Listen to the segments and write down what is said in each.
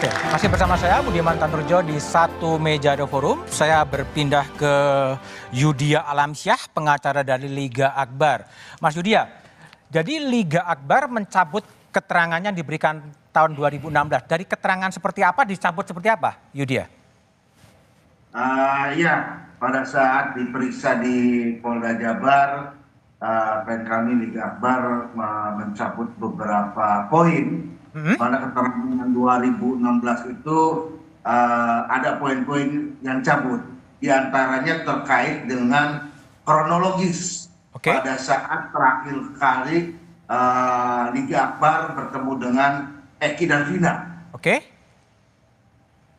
Oke, masih bersama saya Budiman Tanurjo di satu meja The Forum. Saya berpindah ke Yudia Alamsyah, pengacara dari Liga Akbar. Mas Yudia, jadi Liga Akbar mencabut keterangannya diberikan tahun 2016. Dari keterangan seperti apa dicabut seperti apa, Yudia? Uh, ya, pada saat diperiksa di Polda Jabar, uh, kami Liga Akbar uh, mencabut beberapa poin hmm? pada pertandingan 2016 itu uh, ada poin-poin yang cabut diantaranya terkait dengan kronologis okay. pada saat terakhir kali uh, eh, Liga Akbar bertemu dengan Eki dan Vina. Oke. Okay.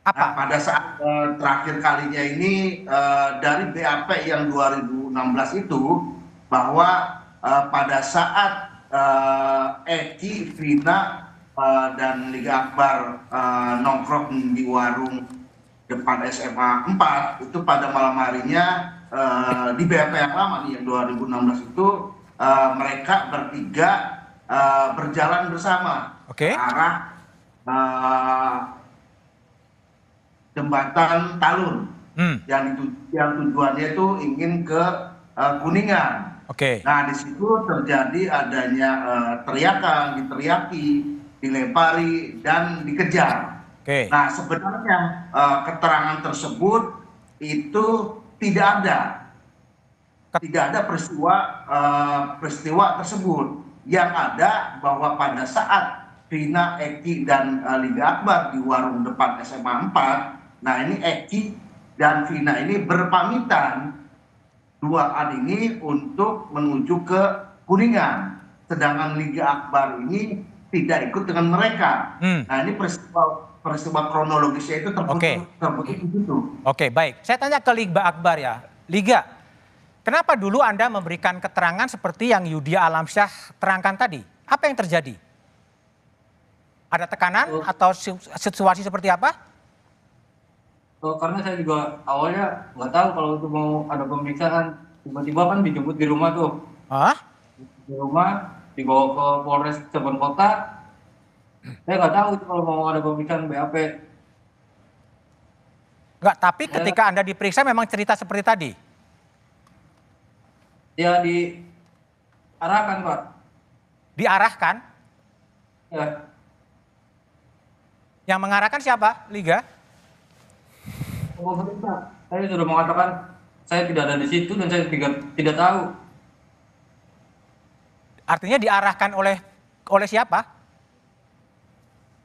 Apa? Nah, pada saat uh, terakhir kalinya ini uh, dari BAP yang 2016 itu bahwa uh, pada saat uh, Eki, Vina, dan Liga Akbar uh, nongkrong di warung depan SMA 4 itu pada malam harinya uh, di BAP yang lama nih yang 2016 itu uh, mereka bertiga uh, berjalan bersama okay. arah uh, jembatan Talun hmm. yang, itu, yang tujuannya itu ingin ke uh, Kuningan. Okay. Nah di situ terjadi adanya uh, teriakan, diteriaki dilempari dan dikejar. Okay. Nah sebenarnya uh, keterangan tersebut itu tidak ada, tidak ada peristiwa uh, peristiwa tersebut. Yang ada bahwa pada saat Rina, Eki dan uh, Liga Akbar di warung depan SMA 4, nah ini Eki dan Vina ini berpamitan dua hari ini untuk menuju ke Kuningan. Sedangkan Liga Akbar ini tidak ikut dengan mereka. Hmm. Nah ini peristiwa peristiwa kronologisnya itu terputus okay. begitu. Oke okay, baik, saya tanya ke Liga Akbar ya, Liga. Kenapa dulu Anda memberikan keterangan seperti yang Yudia Alamsyah terangkan tadi? Apa yang terjadi? Ada tekanan oh. atau situasi seperti apa? Oh, karena saya juga awalnya nggak tahu kalau itu mau ada pemeriksaan tiba-tiba kan dijemput di rumah tuh. Hah? Di rumah dibawa ke Polres Cirebon Kota saya nggak tahu itu kalau mau ada pemeriksaan BAP Enggak, tapi ya. ketika Anda diperiksa memang cerita seperti tadi? Ya, di arahkan Pak. Diarahkan? Ya. Yang mengarahkan siapa, Liga? Pemerintah. Saya sudah mengatakan saya tidak ada di situ dan saya tidak, tidak tahu Artinya diarahkan oleh oleh siapa?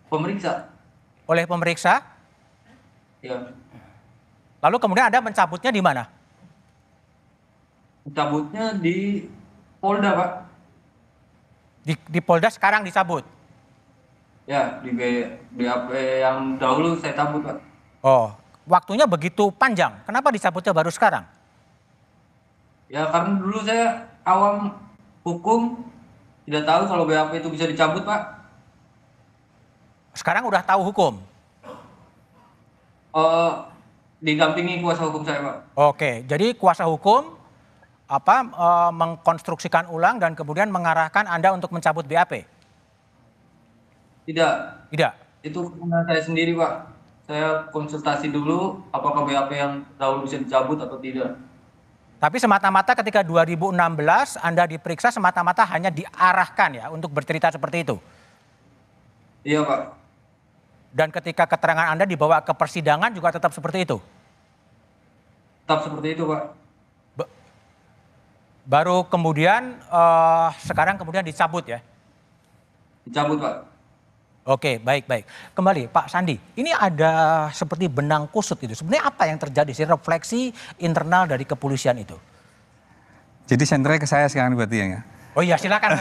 Pemeriksa. Oleh pemeriksa? Ya. Lalu kemudian ada mencabutnya di mana? Mencabutnya di Polda, Pak. Di, di Polda sekarang dicabut? Ya, di BAP yang dahulu saya cabut, Pak. Oh, waktunya begitu panjang. Kenapa dicabutnya baru sekarang? Ya, karena dulu saya awam hukum tidak tahu kalau BAP itu bisa dicabut, Pak? Sekarang udah tahu hukum? Uh, didampingi kuasa hukum saya, Pak. Oke, jadi kuasa hukum apa uh, mengkonstruksikan ulang dan kemudian mengarahkan Anda untuk mencabut BAP? Tidak. Tidak. Itu karena saya sendiri, Pak. Saya konsultasi dulu apakah BAP yang dahulu bisa dicabut atau tidak. Tapi semata-mata ketika 2016 Anda diperiksa semata-mata hanya diarahkan ya untuk bercerita seperti itu. Iya Pak. Dan ketika keterangan Anda dibawa ke persidangan juga tetap seperti itu? Tetap seperti itu Pak. Ba baru kemudian uh, sekarang kemudian dicabut ya? Dicabut Pak. Oke, baik baik. Kembali Pak Sandi, ini ada seperti benang kusut itu. Sebenarnya apa yang terjadi sih refleksi internal dari kepolisian itu? Jadi sentralnya ke saya sekarang berarti ya. Oh iya, silakan.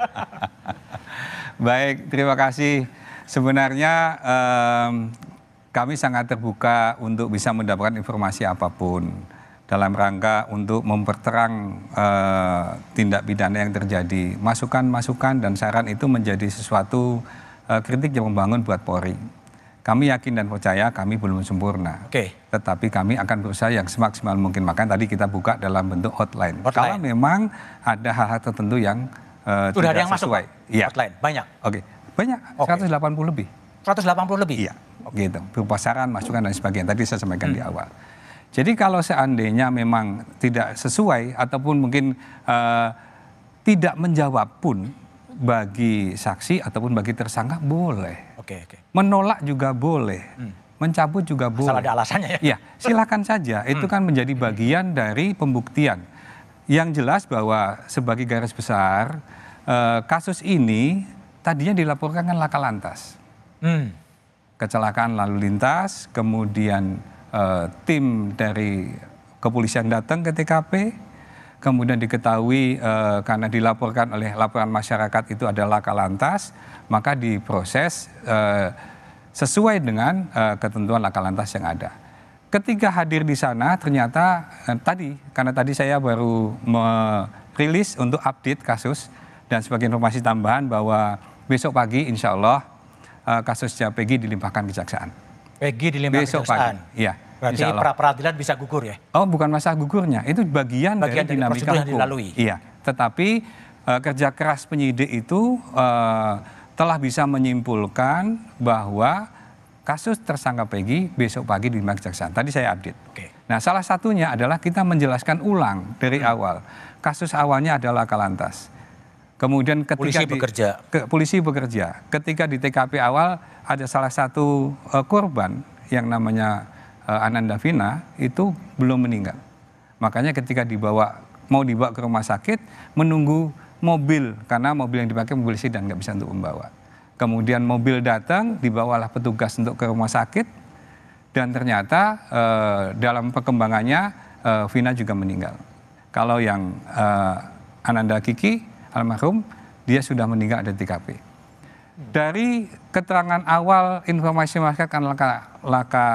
baik, terima kasih. Sebenarnya um, kami sangat terbuka untuk bisa mendapatkan informasi apapun dalam rangka untuk memperterang eh, tindak pidana yang terjadi. Masukan-masukan dan saran itu menjadi sesuatu eh, kritik yang membangun buat Polri. Kami yakin dan percaya kami belum sempurna. Oke. Okay. Tetapi kami akan berusaha yang semaksimal mungkin. Makanya tadi kita buka dalam bentuk hotline. hotline. Kalau memang ada hal-hal tertentu yang uh, eh, Udah tidak ada yang sesuai. masuk ya. hotline? Banyak? Oke. Okay. Banyak, okay. 180 lebih. 180 lebih? Iya, okay. gitu. Berupa saran, masukan dan sebagainya. Tadi saya sampaikan hmm. di awal. Jadi kalau seandainya memang tidak sesuai ataupun mungkin uh, tidak menjawab pun bagi saksi ataupun bagi tersangka boleh. Oke, okay, Okay. Menolak juga boleh. Hmm. Mencabut juga Asal boleh. Salah ada alasannya ya. Iya, silakan saja. Itu hmm. kan menjadi hmm. bagian dari pembuktian. Yang jelas bahwa sebagai garis besar uh, kasus ini tadinya dilaporkan kan laka lantas. Hmm. Kecelakaan lalu lintas, kemudian uh, tim dari kepolisian datang ke TKP, kemudian diketahui uh, karena dilaporkan oleh laporan masyarakat itu adalah lantas, maka diproses uh, sesuai dengan uh, ketentuan lantas yang ada. Ketika hadir di sana ternyata eh, tadi karena tadi saya baru merilis untuk update kasus dan sebagai informasi tambahan bahwa besok pagi insya Allah uh, kasus JPG dilimpahkan kejaksaan. PG di lima besok pagi. Iya. Berarti pra peradilan bisa gugur ya? Oh, bukan masalah gugurnya, itu bagian, bagian dari, dari dinamika yang dilalui. Iya, tetapi uh, kerja keras penyidik itu uh, telah bisa menyimpulkan bahwa kasus tersangka Peggy besok pagi di lima Kejaksaan. Tadi saya update. Oke. Okay. Nah, salah satunya adalah kita menjelaskan ulang dari hmm. awal. Kasus awalnya adalah Kalantas Kemudian ketika polisi di, bekerja, ke, polisi bekerja. Ketika di TKP awal ada salah satu uh, korban yang namanya uh, Ananda Vina itu belum meninggal. Makanya ketika dibawa mau dibawa ke rumah sakit menunggu mobil karena mobil yang dipakai mobil sedan nggak bisa untuk membawa. Kemudian mobil datang dibawalah petugas untuk ke rumah sakit dan ternyata uh, dalam perkembangannya uh, Vina juga meninggal. Kalau yang uh, Ananda Kiki almarhum, dia sudah meninggal di TKP. Dari keterangan awal informasi masyarakat kan laka, laka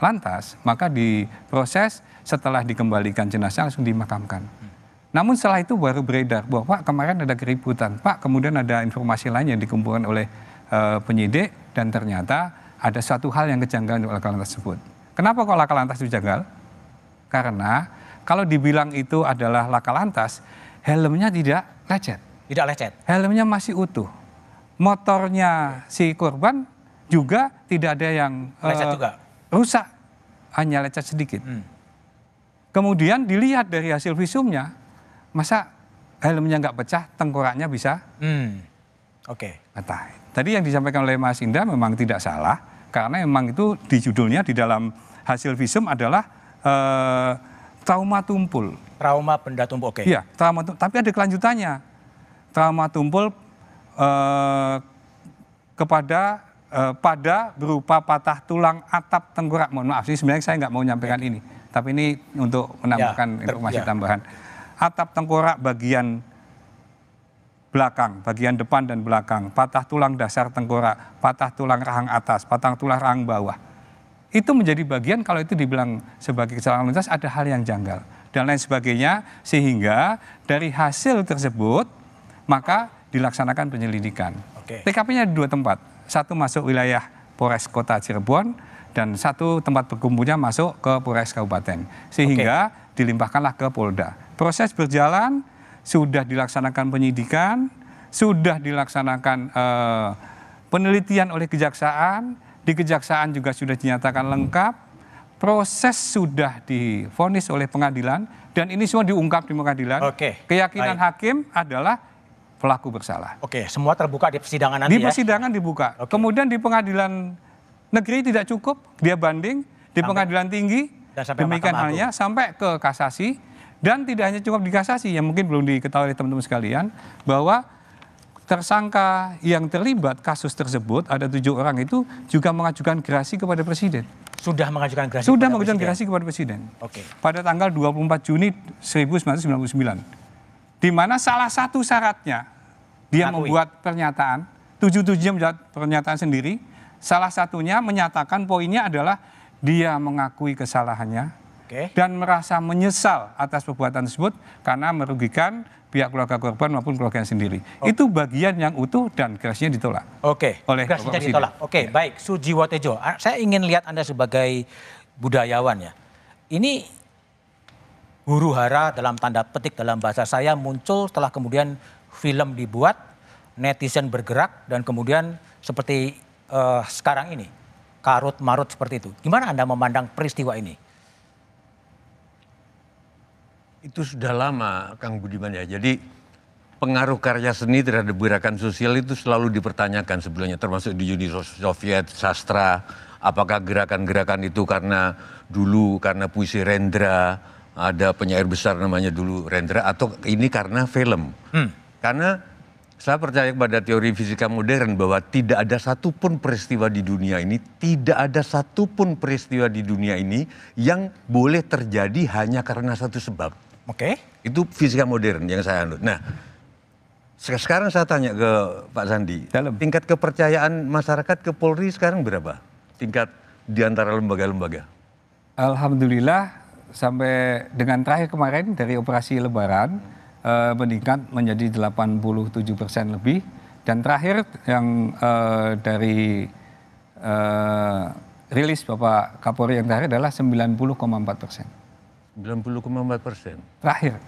lantas, maka diproses setelah dikembalikan jenazah langsung dimakamkan. Namun setelah itu baru beredar bahwa Pak kemarin ada keributan, Pak kemudian ada informasi lain yang dikumpulkan oleh uh, penyidik dan ternyata ada satu hal yang kejanggalan untuk laka lantas tersebut. Kenapa kok laka lantas itu janggal? Karena kalau dibilang itu adalah laka lantas, helmnya tidak lecet. Tidak lecet. Helmnya masih utuh. Motornya si korban juga tidak ada yang lecet uh, juga. rusak, hanya lecet sedikit. Hmm. Kemudian dilihat dari hasil visumnya, masa helmnya nggak pecah, tengkoraknya bisa? Hmm. Oke. Okay. tadi yang disampaikan oleh Mas Indra memang tidak salah, karena memang itu di judulnya di dalam hasil visum adalah uh, trauma tumpul. Trauma benda tumpul, oke. Okay. Iya, trauma tumpul. Tapi ada kelanjutannya. Trauma tumpul eh, kepada eh, pada berupa patah tulang atap tengkorak. Mohon maaf sih, sebenarnya saya nggak mau menyampaikan iya. ini. Tapi ini untuk menambahkan ya, informasi ya. tambahan. Atap tengkorak bagian belakang, bagian depan dan belakang, patah tulang dasar tengkorak, patah tulang rahang atas, patah tulang rahang bawah. Itu menjadi bagian kalau itu dibilang sebagai kecelakaan lintas ada hal yang janggal dan lain sebagainya sehingga dari hasil tersebut maka dilaksanakan penyelidikan. Okay. TKP-nya di dua tempat. Satu masuk wilayah Polres Kota Cirebon dan satu tempat berkumpulnya masuk ke Polres Kabupaten. Sehingga okay. dilimpahkanlah ke Polda. Proses berjalan sudah dilaksanakan penyidikan, sudah dilaksanakan eh, penelitian oleh kejaksaan, di kejaksaan juga sudah dinyatakan lengkap proses sudah difonis oleh pengadilan dan ini semua diungkap di pengadilan. Oke. Keyakinan Baik. hakim adalah pelaku bersalah. Oke, semua terbuka di persidangan nanti. Di ya? persidangan ya? dibuka. Okay. Kemudian di pengadilan negeri tidak cukup, dia banding di sampai, pengadilan tinggi. Dan sampai demikian halnya sampai ke kasasi dan tidak hanya cukup di kasasi yang mungkin belum diketahui teman-teman sekalian bahwa tersangka yang terlibat kasus tersebut ada tujuh orang itu juga mengajukan gerasi kepada presiden. Sudah mengajukan gerasi Sudah mengajukan presiden. gerasi kepada presiden. Oke. Okay. Pada tanggal 24 Juni 1999. Di mana salah satu syaratnya dia Akui. membuat pernyataan, tujuh tujuh membuat pernyataan sendiri. Salah satunya menyatakan poinnya adalah dia mengakui kesalahannya okay. dan merasa menyesal atas perbuatan tersebut karena merugikan pihak keluarga korban maupun keluarga sendiri. Okay. Itu bagian yang utuh dan gerasinya ditolak. Oke. Okay. Oleh gerasinya ditolak. Oke, okay, ya. baik. Sujiwo Tejo, saya ingin lihat Anda sebagai budayawan ya. Ini huru hara dalam tanda petik dalam bahasa saya muncul setelah kemudian film dibuat, netizen bergerak dan kemudian seperti uh, sekarang ini karut marut seperti itu. Gimana Anda memandang peristiwa ini? itu sudah lama Kang Budiman ya. Jadi pengaruh karya seni terhadap gerakan sosial itu selalu dipertanyakan sebelumnya termasuk di Uni Soviet, sastra, apakah gerakan-gerakan itu karena dulu karena puisi Rendra, ada penyair besar namanya dulu Rendra atau ini karena film. Hmm. Karena saya percaya kepada teori fisika modern bahwa tidak ada satupun peristiwa di dunia ini, tidak ada satupun peristiwa di dunia ini yang boleh terjadi hanya karena satu sebab. Oke. Okay. Itu fisika modern yang saya anut. Nah, sekarang saya tanya ke Pak Sandi, Dalam. tingkat kepercayaan masyarakat ke Polri sekarang berapa? Tingkat di antara lembaga-lembaga? Alhamdulillah sampai dengan terakhir kemarin dari operasi Lebaran eh, meningkat menjadi 87 persen lebih. Dan terakhir yang eh, dari eh, rilis Bapak Kapolri yang terakhir adalah 90,4 persen. 94 persen. Terakhir,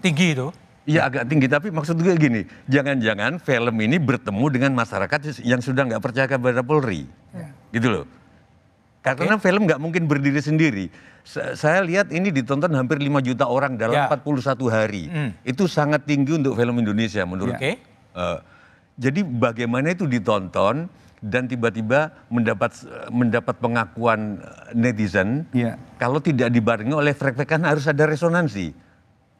tinggi itu? Iya agak tinggi, tapi maksud gue gini, jangan-jangan film ini bertemu dengan masyarakat yang sudah nggak percaya kepada Polri, ya. gitu loh. Karena okay. film nggak mungkin berdiri sendiri. Saya lihat ini ditonton hampir 5 juta orang dalam ya. 41 hari. Mm. Itu sangat tinggi untuk film Indonesia menurut. Ya. Uh, jadi bagaimana itu ditonton? dan tiba tiba mendapat mendapat pengakuan eh, netizen iya. kalau tidak dibarengi oleh frekuensi harus ada resonansi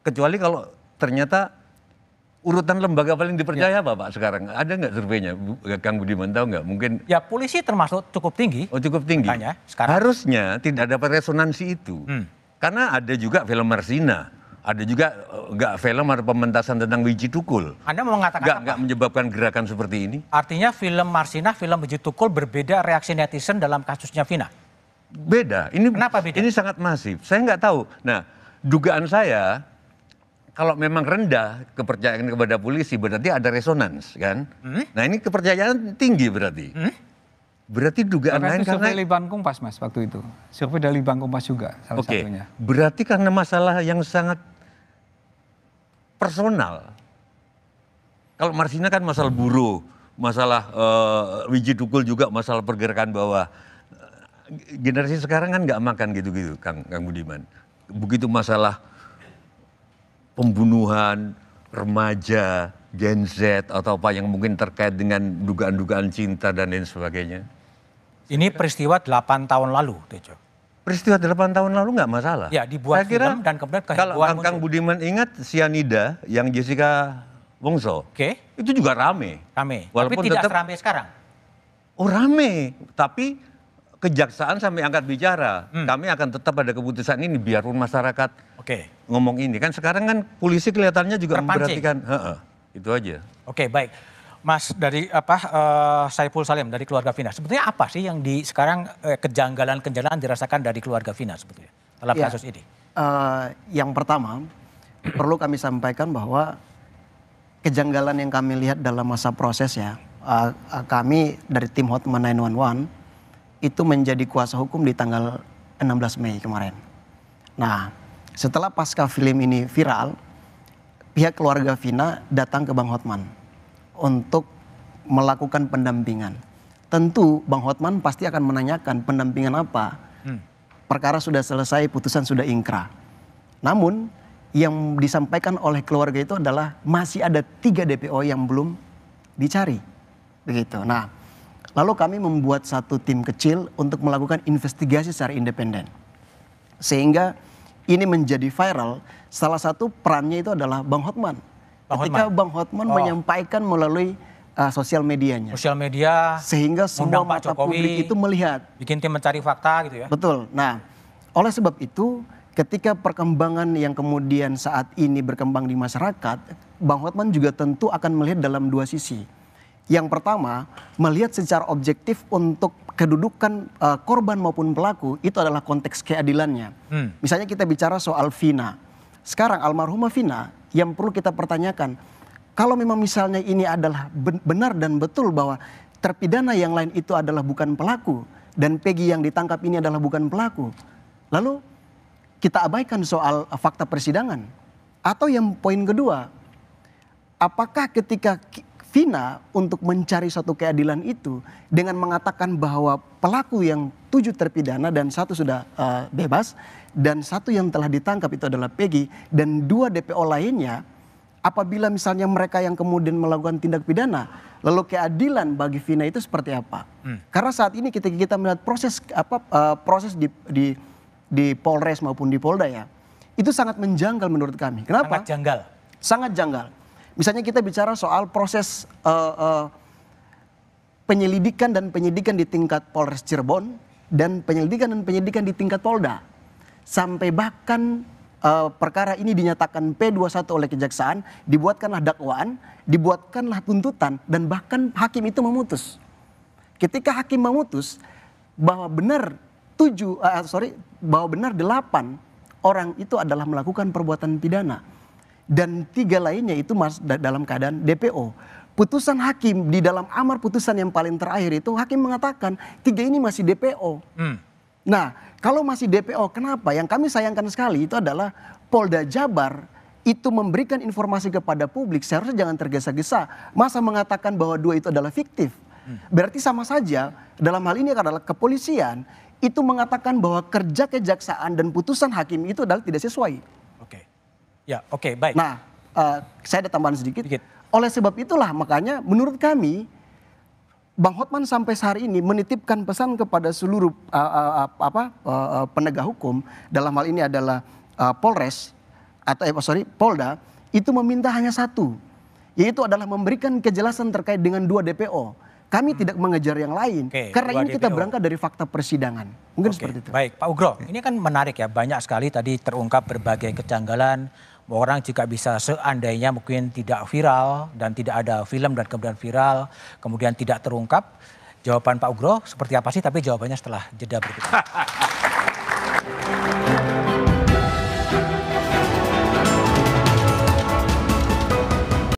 kecuali kalau ternyata urutan lembaga paling dipercaya ya. apa Pak sekarang? Ada nggak surveinya? Kang Budiman tahu nggak? Mungkin ya polisi termasuk cukup tinggi. Oh cukup tinggi. harusnya tidak dapat resonansi itu. Hmm. Karena ada juga film Marsina ada juga eh, nggak film atau pementasan tentang biji tukul. Anda mau mengatakan gak, apa? Gak menyebabkan gerakan seperti ini? Artinya film Marsina, film biji tukul berbeda reaksi netizen dalam kasusnya Vina? Beda. Ini, Kenapa beda? Ini sangat masif. Saya nggak tahu. Nah, dugaan saya kalau memang rendah kepercayaan kepada polisi berarti ada resonans kan? Hmm? Nah ini kepercayaan tinggi berarti. Hmm? Berarti dugaan lain karena survei Liban Kompas Mas waktu itu. Survei dari Liban Kompas juga salah okay. satunya. Berarti karena masalah yang sangat personal. Kalau Marsina kan masalah buruh, masalah uh, wiji tukul juga masalah pergerakan bawah. Generasi sekarang kan nggak makan gitu-gitu, Kang, Kang Budiman. Begitu masalah pembunuhan remaja, Gen Z atau apa yang mungkin terkait dengan dugaan-dugaan cinta dan lain sebagainya. Ini peristiwa 8 tahun lalu, Tejo peristiwa 8 tahun lalu nggak masalah. Ya, dibuat Saya kira film dan kemudian kalau Kang, Kang Budiman ingat Sianida yang Jessica Wongso. Oke. Okay. Itu juga rame. Rame. Walaupun tapi tidak tetap, rame sekarang. Oh, rame. Tapi kejaksaan sampai angkat bicara. Hmm. Kami akan tetap pada keputusan ini biarpun masyarakat Okay. ngomong ini. Kan sekarang kan polisi kelihatannya juga Terpancing. memperhatikan. He -he. Itu aja. Oke, okay, baik. Mas dari apa uh, Saiful Salim dari keluarga Vina. Sebetulnya apa sih yang di sekarang eh, kejanggalan-kejanggalan dirasakan dari keluarga Vina sebetulnya dalam ya. kasus ini? Uh, yang pertama perlu kami sampaikan bahwa kejanggalan yang kami lihat dalam masa proses ya uh, uh, kami dari tim Hotman 911 itu menjadi kuasa hukum di tanggal 16 Mei kemarin. Nah, setelah pasca film ini viral, pihak keluarga Vina datang ke Bang Hotman untuk melakukan pendampingan. Tentu Bang Hotman pasti akan menanyakan pendampingan apa. Hmm. Perkara sudah selesai, putusan sudah ingkrah. Namun yang disampaikan oleh keluarga itu adalah masih ada tiga DPO yang belum dicari, begitu. Nah, lalu kami membuat satu tim kecil untuk melakukan investigasi secara independen, sehingga ini menjadi viral. Salah satu perannya itu adalah Bang Hotman ketika Hotman. Bang Hotman oh. menyampaikan melalui uh, sosial medianya. Sosial media sehingga semua Pak mata Jokowi, publik itu melihat. Bikin tim mencari fakta gitu ya. Betul. Nah, oleh sebab itu ketika perkembangan yang kemudian saat ini berkembang di masyarakat, Bang Hotman juga tentu akan melihat dalam dua sisi. Yang pertama, melihat secara objektif untuk kedudukan uh, korban maupun pelaku itu adalah konteks keadilannya. Hmm. Misalnya kita bicara soal Vina. Sekarang almarhumah Vina yang perlu kita pertanyakan. Kalau memang misalnya ini adalah benar dan betul bahwa terpidana yang lain itu adalah bukan pelaku dan Peggy yang ditangkap ini adalah bukan pelaku. Lalu kita abaikan soal fakta persidangan. Atau yang poin kedua, apakah ketika Vina untuk mencari suatu keadilan itu dengan mengatakan bahwa pelaku yang tujuh terpidana dan satu sudah uh, bebas dan satu yang telah ditangkap itu adalah Peggy dan dua DPO lainnya apabila misalnya mereka yang kemudian melakukan tindak pidana lalu keadilan bagi Vina itu seperti apa? Hmm. Karena saat ini kita kita melihat proses apa uh, proses di di di Polres maupun di Polda ya itu sangat menjanggal menurut kami. Kenapa? Sangat janggal. Sangat janggal Misalnya kita bicara soal proses uh, uh, penyelidikan dan penyidikan di tingkat Polres Cirebon dan penyelidikan dan penyidikan di tingkat Polda. Sampai bahkan uh, perkara ini dinyatakan P21 oleh kejaksaan, dibuatkanlah dakwaan, dibuatkanlah tuntutan dan bahkan hakim itu memutus. Ketika hakim memutus bahwa benar tujuh, uh, sorry, bahwa benar delapan orang itu adalah melakukan perbuatan pidana dan tiga lainnya itu mas, dalam keadaan DPO. Putusan hakim di dalam amar putusan yang paling terakhir itu hakim mengatakan tiga ini masih DPO. Hmm. Nah, kalau masih DPO, kenapa? Yang kami sayangkan sekali itu adalah Polda Jabar itu memberikan informasi kepada publik seharusnya jangan tergesa-gesa. Masa mengatakan bahwa dua itu adalah fiktif. Hmm. Berarti sama saja dalam hal ini adalah kepolisian itu mengatakan bahwa kerja kejaksaan dan putusan hakim itu adalah tidak sesuai. Ya, oke, okay, baik. Nah, uh, saya ada tambahan sedikit. sedikit. Oleh sebab itulah makanya menurut kami Bang Hotman sampai sehari ini menitipkan pesan kepada seluruh uh, uh, apa uh, penegak hukum dalam hal ini adalah uh, Polres atau eh, sorry Polda itu meminta hanya satu yaitu adalah memberikan kejelasan terkait dengan dua DPO. Kami hmm. tidak mengejar yang lain okay, karena ini DPO. kita berangkat dari fakta persidangan. Mungkin okay, seperti itu. Baik, Pak Ugro, ini kan menarik ya banyak sekali tadi terungkap berbagai kejanggalan orang jika bisa seandainya mungkin tidak viral dan tidak ada film dan kemudian viral, kemudian tidak terungkap. Jawaban Pak Ugro seperti apa sih? Tapi jawabannya setelah jeda berikutnya.